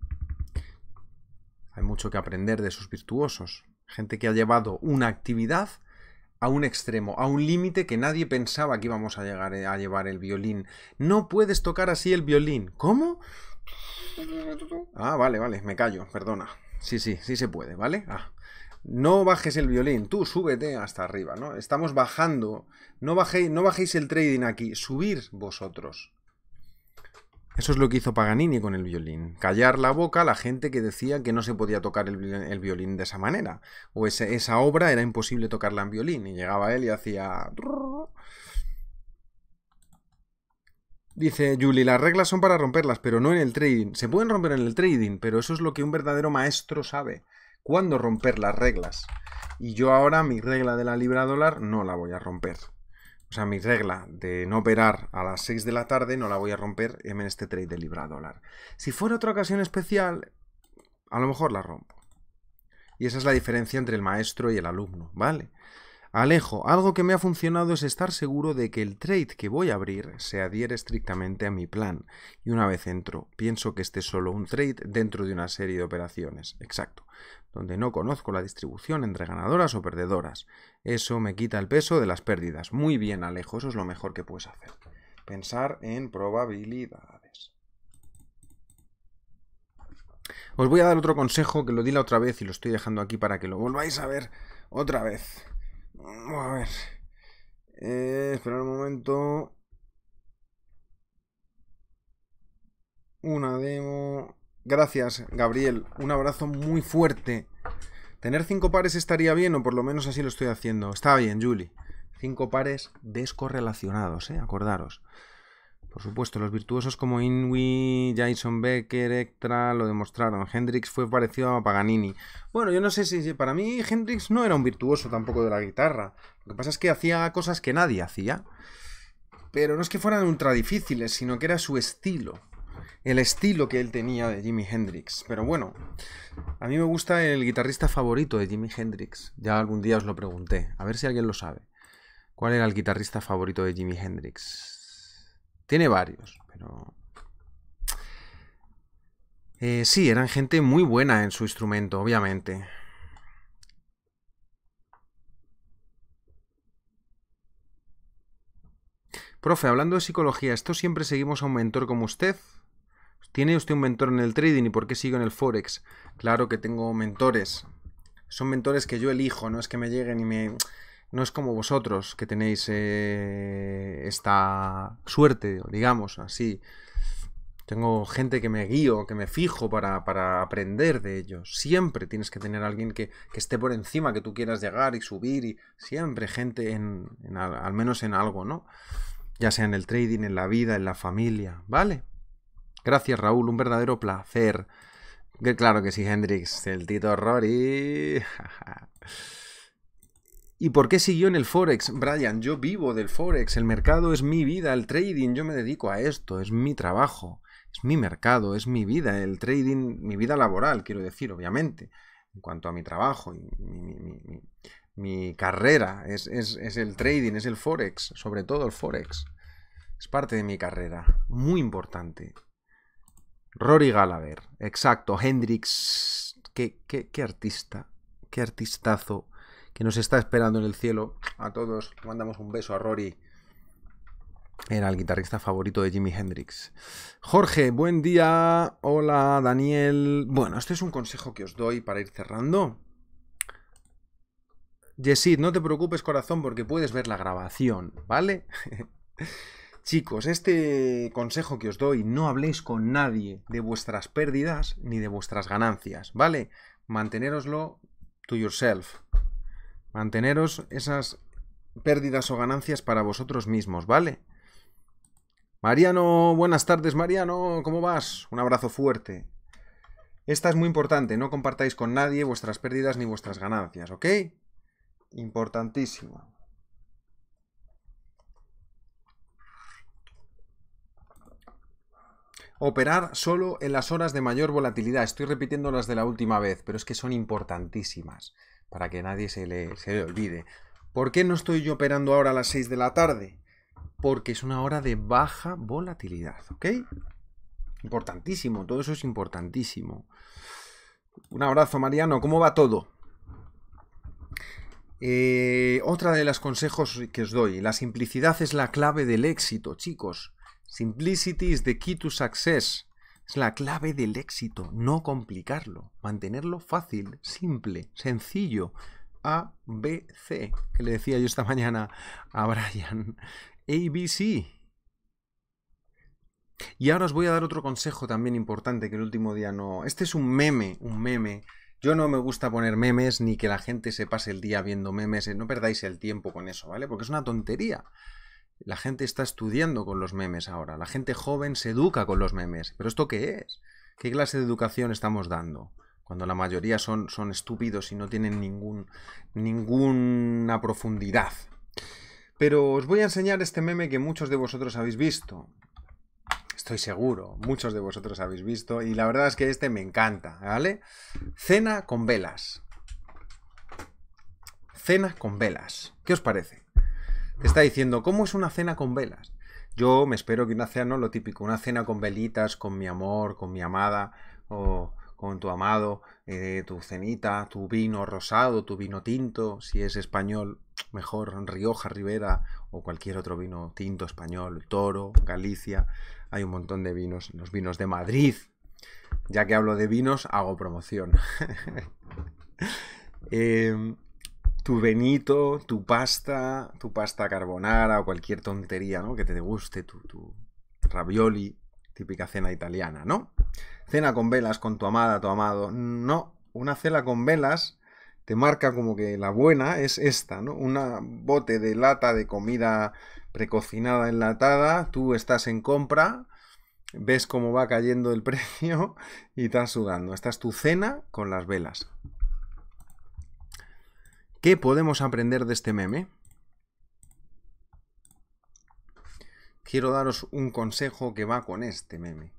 Speaker 1: hay mucho que aprender de esos virtuosos. Gente que ha llevado una actividad a un extremo, a un límite que nadie pensaba que íbamos a llegar eh, a llevar el violín. No puedes tocar así el violín. ¿Cómo? Ah, vale, vale, me callo, perdona. Sí, sí, sí se puede, ¿vale? Ah. No bajes el violín, tú súbete hasta arriba, ¿no? Estamos bajando. No bajéis, no bajéis el trading aquí, subir vosotros. Eso es lo que hizo Paganini con el violín, callar la boca a la gente que decía que no se podía tocar el, violín de esa manera, o esa, obra era imposible tocarla en violín, y llegaba él y hacía... Dice Julie, las reglas son para romperlas, pero no en el trading. Se pueden romper en el trading, pero eso es lo que un verdadero maestro sabe. Cuándo romper las reglas. Y yo ahora mi regla de la libra dólar no la voy a romper o sea, mi regla de no operar a las 6 de la tarde no la voy a romper en este trade de libra dólar. Si fuera otra ocasión especial, a lo mejor la rompo. Y esa es la diferencia entre el maestro y el alumno, ¿vale? Alejo, algo que me ha funcionado es estar seguro de que el trade que voy a abrir se adhiere estrictamente a mi plan. Y una vez entro, pienso que esté solo un trade dentro de una serie de operaciones. Exacto. Donde no conozco la distribución entre ganadoras o perdedoras. Eso me quita el peso de las pérdidas. Muy bien, Alejo, eso es lo mejor que puedes hacer. Pensar en probabilidades. Os voy a dar otro consejo que lo di la otra vez y lo estoy dejando aquí para que lo volváis a ver otra vez. A ver. Eh, esperar un momento. Una demo. Gracias, Gabriel. Un abrazo muy fuerte. Tener cinco pares estaría bien, o por lo menos así lo estoy haciendo. Está bien, Julie. Cinco pares descorrelacionados, ¿eh? Acordaros. Por supuesto, los virtuosos como Inwi, Jason Becker, Ectra, lo demostraron. Hendrix fue parecido a Paganini. Bueno, yo no sé si para mí Hendrix no era un virtuoso tampoco de la guitarra. Lo que pasa es que hacía cosas que nadie hacía. Pero no es que fueran ultra difíciles, sino que era su estilo. El estilo que él tenía de Jimi Hendrix. Pero bueno, a mí me gusta el guitarrista favorito de Jimi Hendrix. Ya algún día os lo pregunté. A ver si alguien lo sabe. ¿Cuál era el guitarrista favorito de Jimi Hendrix? Tiene varios, pero... Eh, sí, eran gente muy buena en su instrumento, obviamente. Profe, hablando de psicología, ¿esto siempre seguimos a un mentor como usted? ¿Tiene usted un mentor en el trading y por qué sigo en el Forex? Claro que tengo mentores. Son mentores que yo elijo, no es que me lleguen y me no es como vosotros que tenéis eh, esta suerte, digamos así. Tengo gente que me guío, que me fijo para, aprender de ellos. Siempre tienes que tener alguien que, esté por encima, que tú quieras llegar y subir. y Siempre gente, en, al, menos en algo, ¿no? Ya sea en el trading, en la vida, en la familia, ¿vale? Gracias Raúl, un verdadero placer. Claro que sí, Hendrix, el Tito Rory. ¿Y por qué siguió en el Forex? Brian, yo vivo del Forex, el mercado es mi vida, el trading, yo me dedico a esto, es mi trabajo, es mi mercado, es mi vida, el trading, mi vida laboral, quiero decir, obviamente, en cuanto a mi trabajo mi, carrera, es, el trading, es el Forex, sobre todo el Forex, es parte de mi carrera, muy importante. Rory Gallagher, exacto, Hendrix, qué, qué, qué artista, qué artistazo que nos está esperando en el cielo. A todos, mandamos un beso a Rory. Era el guitarrista favorito de Jimi Hendrix. Jorge, buen día. Hola, Daniel. Bueno, este es un consejo que os doy para ir cerrando. Yesid, no te preocupes, corazón, porque puedes ver la grabación, ¿vale? Chicos, este consejo que os doy, no habléis con nadie de vuestras pérdidas ni de vuestras ganancias, ¿vale? Manteneroslo to yourself, Manteneros esas pérdidas o ganancias para vosotros mismos, ¿vale? Mariano, buenas tardes, Mariano, ¿cómo vas? Un abrazo fuerte. Esta es muy importante, no compartáis con nadie vuestras pérdidas ni vuestras ganancias, ¿ok? Importantísimo. Operar solo en las horas de mayor volatilidad. Estoy repitiendo las de la última vez, pero es que son importantísimas para que nadie se le, se le olvide. ¿Por qué no estoy yo operando ahora a las 6 de la tarde? Porque es una hora de baja volatilidad, ¿ok? Importantísimo, todo eso es importantísimo. Un abrazo, Mariano, ¿cómo va todo? Eh, otra de los consejos que os doy, la simplicidad es la clave del éxito, chicos. Simplicity is the key to success la clave del éxito, no complicarlo, mantenerlo fácil, simple, sencillo. A, B, C, que le decía yo esta mañana a Brian. A, B, C. Y ahora os voy a dar otro consejo también importante que el último día no... Este es un meme, un meme. Yo no me gusta poner memes ni que la gente se pase el día viendo memes. Eh, no perdáis el tiempo con eso, ¿vale? Porque es una tontería. La gente está estudiando con los memes ahora. La gente joven se educa con los memes. ¿Pero esto qué es? ¿Qué clase de educación estamos dando? Cuando la mayoría son, son estúpidos y no tienen ningún, ninguna profundidad. Pero os voy a enseñar este meme que muchos de vosotros habéis visto. Estoy seguro, muchos de vosotros habéis visto. Y la verdad es que este me encanta, ¿vale? Cena con velas. Cena con velas. ¿Qué os parece? Te está diciendo, ¿cómo es una cena con velas? Yo me espero que una cena, no lo típico, una cena con velitas, con mi amor, con mi amada, o con tu amado, eh, tu cenita, tu vino rosado, tu vino tinto, si es español, mejor Rioja, Rivera, o cualquier otro vino tinto español, Toro, Galicia, hay un montón de vinos, los vinos de Madrid. Ya que hablo de vinos, hago promoción. Em, tu benito, tu pasta, tu pasta carbonara o cualquier tontería, ¿no? Que te guste, tu, ravioli, típica cena italiana, ¿no? Cena con velas con tu amada, tu amado. No, una cena con velas te marca como que la buena es esta, ¿no? Una bote de lata de comida precocinada, enlatada, tú estás en compra, ves cómo va cayendo el precio y estás sudando. Esta es tu cena con las velas. ¿Qué podemos aprender de este meme? Quiero daros un consejo que va con este meme.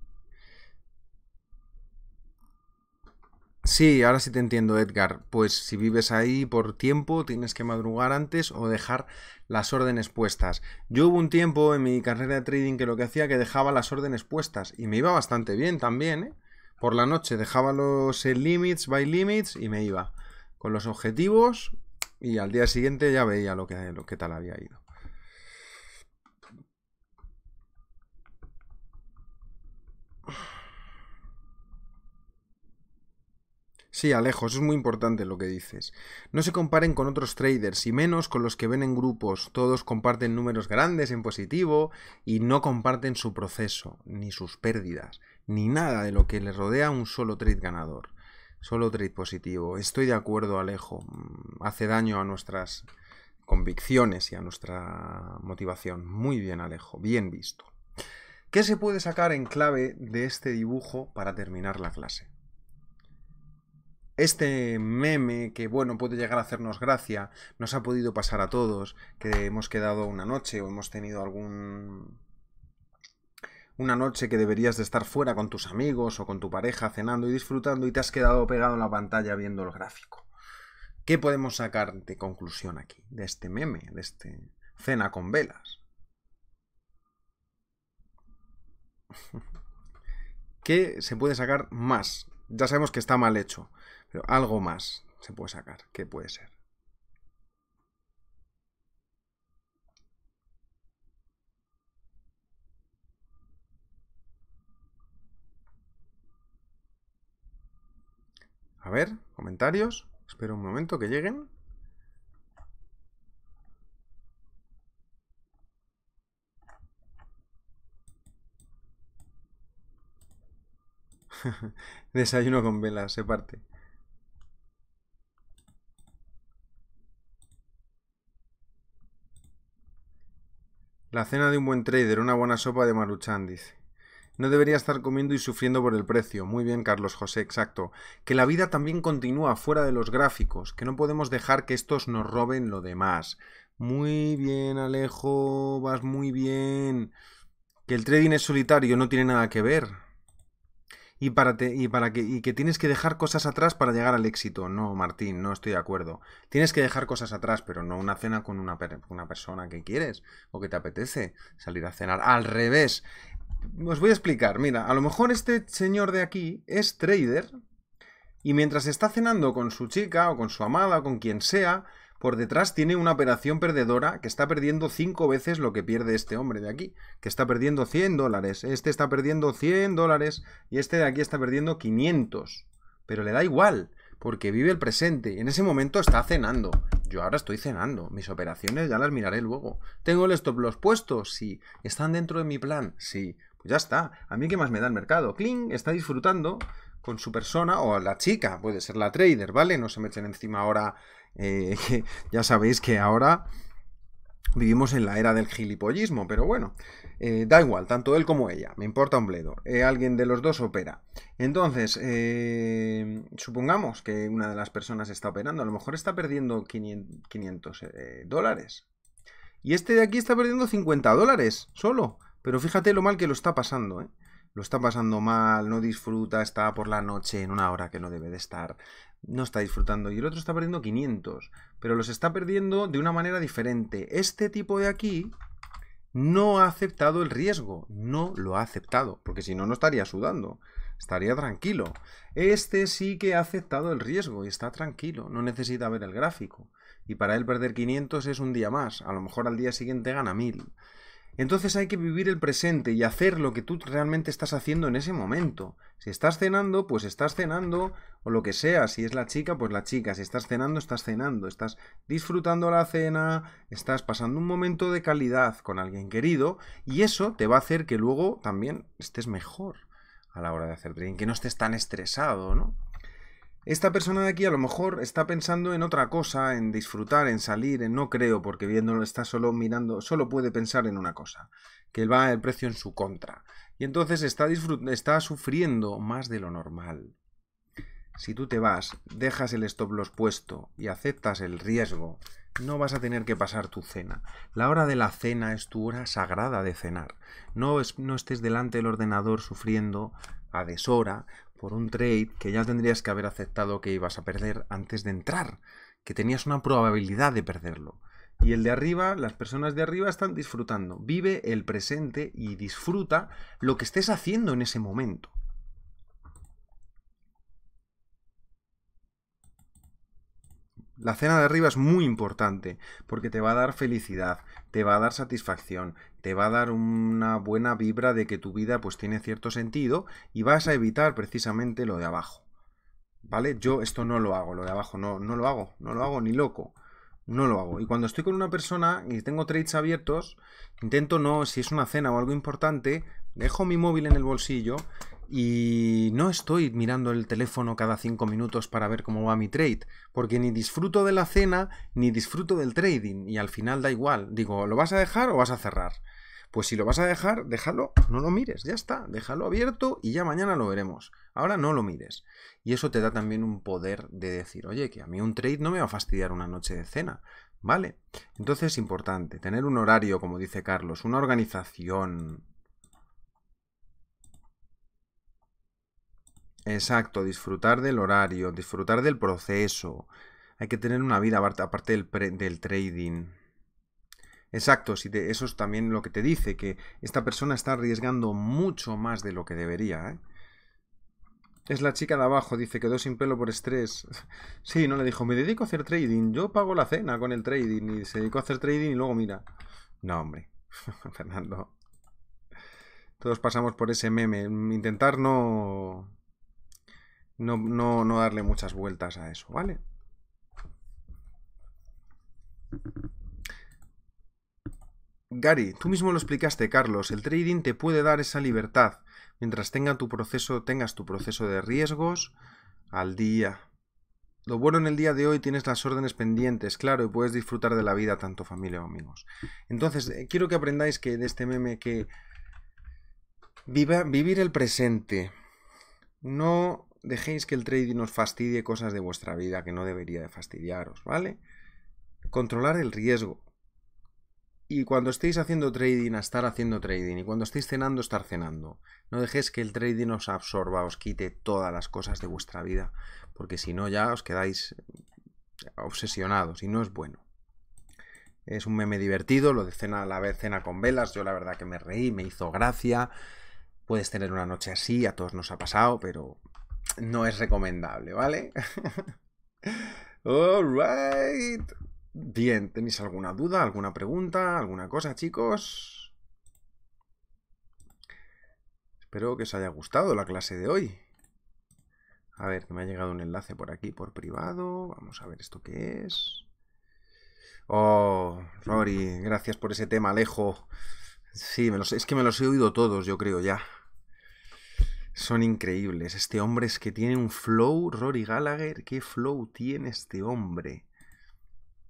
Speaker 1: Sí, ahora sí te entiendo, Edgar. Pues si vives ahí por tiempo, tienes que madrugar antes o dejar las órdenes puestas. Yo hubo un tiempo en mi carrera de trading que lo que hacía que dejaba las órdenes puestas y me iba bastante bien también, ¿eh? Por la noche dejaba los eh, limits by limits y me iba con los objetivos y al día siguiente ya veía lo que, lo que tal había ido. Sí, Alejo, es muy importante lo que dices. No se comparen con otros traders y menos con los que ven en grupos. Todos comparten números grandes en positivo y no comparten su proceso, ni sus pérdidas, ni nada de lo que les rodea un solo trade ganador. Solo trade positivo. Estoy de acuerdo, Alejo. Mm, hace daño a nuestras convicciones y a nuestra motivación. Muy bien, Alejo. Bien visto. ¿Qué se puede sacar en clave de este dibujo para terminar la clase? Este meme que, bueno, puede llegar a hacernos gracia, nos ha podido pasar a todos, que hemos quedado una noche o hemos tenido algún una noche que deberías de estar fuera con tus amigos o con tu pareja cenando y disfrutando y te has quedado pegado en la pantalla viendo el gráfico. ¿Qué podemos sacar de conclusión aquí, de este meme, de este cena con velas? ¿Qué se puede sacar más? Ya sabemos que está mal hecho, pero algo más se puede sacar. ¿Qué puede ser? A ver, comentarios. Espero un momento que lleguen. Desayuno con velas, se parte. La cena de un buen trader, una buena sopa de maruchan, dice. No debería estar comiendo y sufriendo por el precio. Muy bien, Carlos José, exacto. Que la vida también continúa fuera de los gráficos, que no podemos dejar que estos nos roben lo demás. Muy bien, Alejo, vas muy bien. Que el trading es solitario, no tiene nada que ver. Y para, y para que, y que tienes que dejar cosas atrás para llegar al éxito. No, Martín, no estoy de acuerdo. Tienes que dejar cosas atrás, pero no una cena con una persona que quieres o que te apetece salir a cenar. Al revés, os voy a explicar. Mira, a lo mejor este señor de aquí es trader y mientras está cenando con su chica o con su amada o con quien sea, por detrás tiene una operación perdedora que está perdiendo cinco veces lo que pierde este hombre de aquí, que está perdiendo 100 dólares, este está perdiendo 100 dólares y este de aquí está perdiendo 500. Pero le da igual, porque vive el presente, en ese momento está cenando, yo ahora estoy cenando, mis operaciones ya las miraré luego. ¿Tengo el stop los puestos Sí. ¿Están dentro de mi plan? Sí. Pues ya está. A mí qué más me da el mercado. Kling está disfrutando con su persona o la chica, puede ser la trader, ¿vale? No se me echen encima ahora, eh, ya sabéis que ahora Vivimos en la era del gilipollismo, pero bueno, eh, da igual, tanto él como ella, me importa un bledo. Eh, alguien de los dos opera. Entonces, eh, supongamos que una de las personas está operando, a lo mejor está perdiendo 500 dólares. Y este de aquí está perdiendo 50 dólares solo, pero fíjate lo mal que lo está pasando. ¿eh? lo está pasando mal, no disfruta, está por la noche en una hora que no debe de estar, no está disfrutando y el otro está perdiendo 500, pero los está perdiendo de una manera diferente. Este tipo de aquí no ha aceptado el riesgo, no lo ha aceptado, porque si no, no estaría sudando, estaría tranquilo. Este sí que ha aceptado el riesgo y está tranquilo, no necesita ver el gráfico. Y para él perder 500 es un día más, a lo mejor al día siguiente gana 1000. Entonces hay que vivir el presente y hacer lo que tú realmente estás haciendo en ese momento. Si estás cenando, pues estás cenando o lo que sea. Si es la chica, pues la chica. Si estás cenando, estás cenando. Estás disfrutando la cena, estás pasando un momento de calidad con alguien querido y eso te va a hacer que luego también estés mejor a la hora de hacer trading, que no estés tan estresado, ¿no? Esta persona de aquí a lo mejor está pensando en otra cosa, en disfrutar, en salir, en no creo, porque viéndolo está solo mirando, solo puede pensar en una cosa, que va el precio en su contra. Y entonces está, está sufriendo más de lo normal. Si tú te vas, dejas el stop loss puesto y aceptas el riesgo, no vas a tener que pasar tu cena. La hora de la cena es tu hora sagrada de cenar. No, no estés delante del ordenador sufriendo a deshora por un trade que ya tendrías que haber aceptado que ibas a perder antes de entrar, que tenías una probabilidad de perderlo. Y el de arriba, las personas de arriba están disfrutando. Vive el presente y disfruta lo que estés haciendo en ese momento. La cena de arriba es muy importante porque te va a dar felicidad, te va a dar satisfacción, te va a dar una buena vibra de que tu vida pues tiene cierto sentido y vas a evitar precisamente lo de abajo. ¿Vale? Yo esto no lo hago, lo de abajo no, no lo hago, no lo hago ni loco. No lo hago. Y cuando estoy con una persona y tengo trades abiertos, intento no, si es una cena o algo importante, dejo mi móvil en el bolsillo y no estoy mirando el teléfono cada cinco minutos para ver cómo va mi trade, porque ni disfruto de la cena ni disfruto del trading, y al final da igual. Digo, ¿lo vas a dejar o vas a cerrar? Pues si lo vas a dejar, déjalo, no lo mires, ya está, déjalo abierto y ya mañana lo veremos. Ahora no lo mires. Y eso te da también un poder de decir, oye, que a mí un trade no me va a fastidiar una noche de cena, ¿vale? Entonces es importante tener un horario, como dice Carlos, una organización, Exacto, disfrutar del horario, disfrutar del proceso. Hay que tener una vida aparte del, trading. Exacto, eso es también lo que te dice, que esta persona está arriesgando mucho más de lo que debería. ¿eh? Es la chica de abajo, dice, quedó sin pelo por estrés. Sí, no le dijo, me dedico a hacer trading, yo pago la cena con el trading y se dedicó a hacer trading y luego mira. No, hombre, Fernando. Todos pasamos por ese meme, intentar no no, no, darle muchas vueltas a eso, ¿vale? Gary, tú mismo lo explicaste, Carlos. El trading te puede dar esa libertad mientras tenga tu proceso, tengas tu proceso de riesgos al día. Lo bueno en el día de hoy tienes las órdenes pendientes, claro, y puedes disfrutar de la vida tanto familia o amigos. Entonces, eh, quiero que aprendáis que de este meme que viva, vivir el presente, no dejéis que el trading os fastidie cosas de vuestra vida que no debería de fastidiaros, ¿vale? Controlar el riesgo. Y cuando estéis haciendo trading, a estar haciendo trading. Y cuando estéis cenando, estar cenando. No dejéis que el trading os absorba, os quite todas las cosas de vuestra vida. Porque si no, ya os quedáis eh, obsesionados y no es bueno. Es un meme divertido, lo de cena a la vez cena con velas. Yo la verdad que me reí, me hizo gracia. Puedes tener una noche así, a todos nos ha pasado, pero no es recomendable, ¿vale? Alright. Bien, ¿tenéis alguna duda, alguna pregunta, alguna cosa, chicos? Espero que os haya gustado la clase de hoy. A ver, que me ha llegado un enlace por aquí, por privado. Vamos a ver esto qué es. Oh, Rory, gracias por ese tema, Alejo. Sí, me es que me los he oído todos, yo creo, ya son increíbles. Este hombre es que tiene un flow, Rory Gallagher, qué flow tiene este hombre.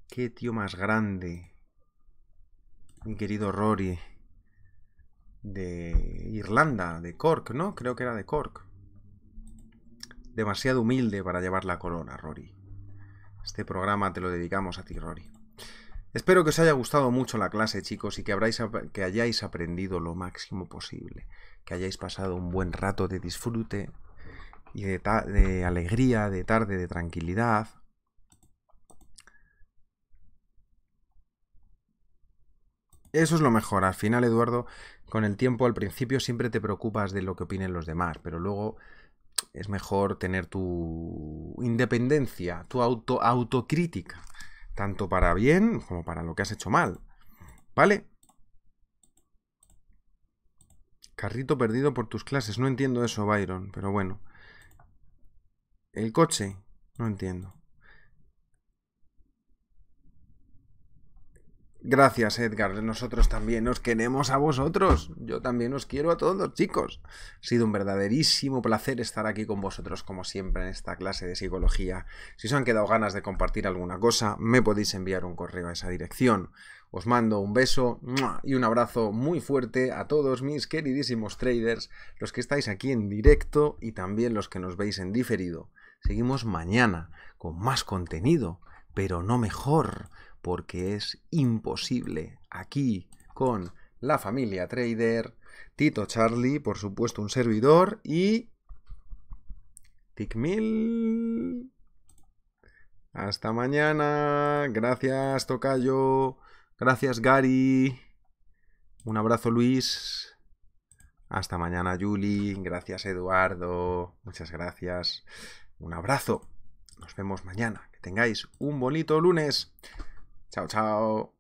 Speaker 1: Qué tío más grande. Mi querido Rory. De Irlanda, de Cork, ¿no? Creo que era de Cork. Demasiado humilde para llevar la corona, Rory. Este programa te lo dedicamos a ti, Rory. Espero que os haya gustado mucho la clase, chicos, y que, habráis, que hayáis aprendido lo máximo posible que hayáis pasado un buen rato de disfrute y de, alegría, de tarde, de tranquilidad. Eso es lo mejor. Al final, Eduardo, con el tiempo, al principio siempre te preocupas de lo que opinen los demás, pero luego es mejor tener tu independencia, tu auto autocrítica, tanto para bien como para lo que has hecho mal. ¿Vale? Carrito perdido por tus clases. No entiendo eso, Byron, pero bueno. El coche, no entiendo. Gracias, Edgar. Nosotros también os queremos a vosotros. Yo también os quiero a todos, chicos. Ha sido un verdaderísimo placer estar aquí con vosotros, como siempre, en esta clase de psicología. Si os han quedado ganas de compartir alguna cosa, me podéis enviar un correo a esa dirección. Os mando un beso y un abrazo muy fuerte a todos mis queridísimos traders, los que estáis aquí en directo y también los que nos veis en diferido. Seguimos mañana con más contenido, pero no mejor porque es imposible aquí con la familia trader, Tito Charlie, por supuesto un servidor y... mil Hasta mañana. Gracias, Tocayo. Gracias, Gary. Un abrazo, Luis. Hasta mañana, Juli. Gracias, Eduardo. Muchas gracias. Un abrazo. Nos vemos mañana. Que tengáis un bonito lunes. 曹操。